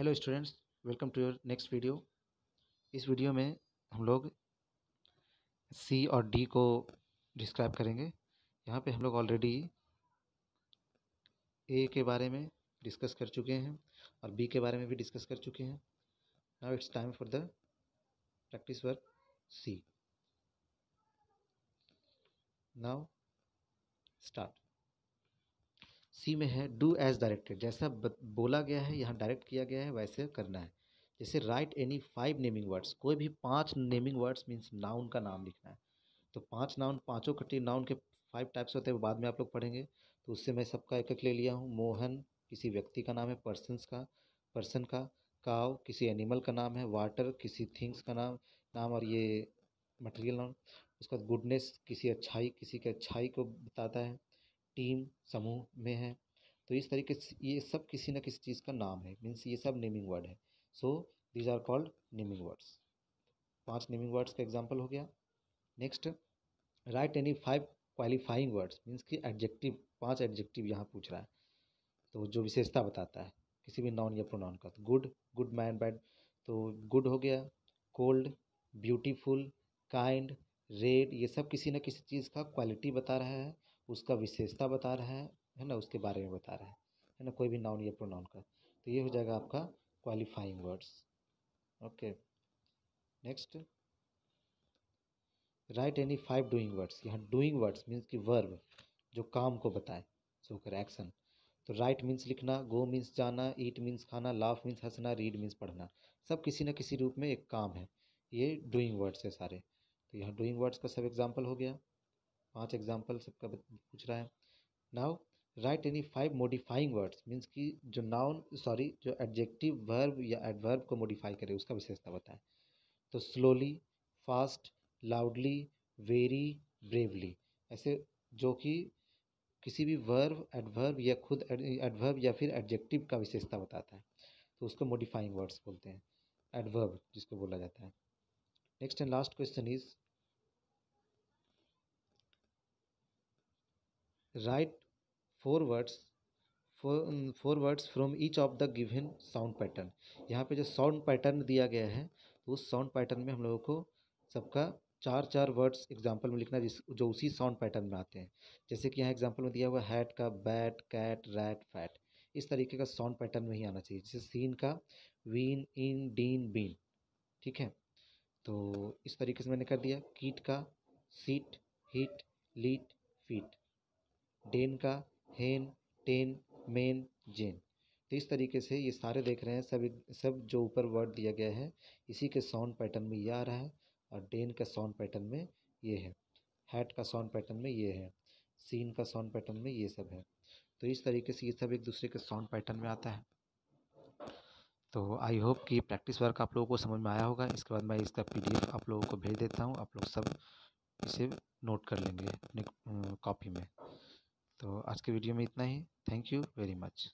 Hello students welcome to your next video इस video में हम लोग सी और डी को डिस्क्राइब करेंगे यहाँ पे हम लोग ऑलरेडी ए के बारे में डिस्कस कर चुके हैं और बी के बारे में भी डिस्कस कर चुके हैं now it's time for the practice work C now start C में है डू एज डायरेक्टेड जैसा बोला गया है यहाँ डायरेक्ट किया गया है वैसे करना है जैसे write any five naming words कोई भी पांच नेमिंग वर्ड्स मीन्स नाउन का नाम लिखना है तो पांच नाउन पांचों कटी नाउन के फाइव टाइप्स होते हैं बाद में आप लोग पढ़ेंगे तो उससे मैं सबका एक एक ले लिया हूँ मोहन किसी व्यक्ति का नाम है पर्सनस का पर्सन का काव किसी एनिमल का नाम है वाटर किसी थिंग्स का नाम नाम और ये मटेरियल नाम उसके बाद गुडनेस किसी अच्छाई किसी की अच्छाई को बताता है टीम समूह में है तो इस तरीके से ये सब किसी न किसी चीज़ का नाम है मीन्स ये सब नेमिंग वर्ड है so these are called naming words पांच नेमिंग वर्ड्स का एग्जाम्पल हो गया next write any five qualifying words means कि एडजेक्टिव पांच एडजेक्टिव यहाँ पूछ रहा है तो जो विशेषता बताता है किसी भी नॉन या प्रोनाउन का तो गुड गुड मैन बैड तो गुड हो गया कोल्ड ब्यूटीफुल काइंड रेड ये सब किसी न किसी चीज़ का क्वालिटी बता रहा है उसका विशेषता बता रहा है है ना उसके बारे में बता रहा है है ना कोई भी नाउन या प्रोनाउन का तो ये हो हाँ। जाएगा आपका qualifying words okay next write any five doing words यहाँ डूइंग वर्ड्स मीन्स की वर्ब जो काम को बताए सो कर एक्शन तो राइट मीन्स लिखना गो मीन्स जाना ईट मीन्स खाना लाफ मीन्स हंसना रीड मीन्स पढ़ना सब किसी न किसी रूप में एक काम है ये डूइंग वर्ड्स है सारे तो यहाँ डूइंग वर्ड्स का सब एग्जाम्पल हो गया पांच एग्जाम्पल सबका पूछ रहा है now write any five modifying words means कि जो नाउन सॉरी जो एडजेक्टिव वर्ब या एडवर्ब को मोडिफाई करे उसका विशेषता बताएं तो slowly fast loudly very bravely ऐसे जो कि किसी भी वर्ब एडवर्ब या खुद एडवर्ब या फिर एडजेक्टिव का विशेषता बताता है तो उसको मोडिफाइंग वर्ड्स बोलते हैं एडवर्ब जिसको बोला जाता है next and last question is write four words four words from each of the given sound pattern यहाँ पे जो साउंड पैटर्न दिया गया है तो उस साउंड पैटर्न में हम लोगों को सबका चार चार वर्ड्स एग्जाम्पल में लिखना जिस जो उसी साउंड पैटर्न में आते हैं जैसे कि यहाँ एग्जाम्पल में दिया हुआ हैट का बैट कैट रैट फैट इस तरीके का साउंड पैटर्न में ही आना चाहिए जैसे सीन का वीन इन डीन बीन ठीक है तो इस तरीके से मैंने कर दिया कीट का सीट हिट लीट फीट डेन का हेन टेन मेन जेन तो इस तरीके से ये सारे देख रहे हैं सब सब जो ऊपर वर्ड दिया गया है इसी के साउंड पैटर्न में ये आ रहा है और डेन का साउंड पैटर्न में ये है हैट का साउंड पैटर्न में ये है सीन का साउंड पैटर्न में ये सब है तो इस तरीके से ये सब एक दूसरे के साउंड पैटर्न में आता है तो आई होप कि प्रैक्टिस वर्क आप लोगों को समझ में आया होगा इसके बाद मैं इसका पीडीएफ आप लोगों को भेज देता हूँ आप लोग सब इसे नोट कर लेंगे अपने कॉपी में तो आज के वीडियो में इतना ही थैंक यू वेरी मच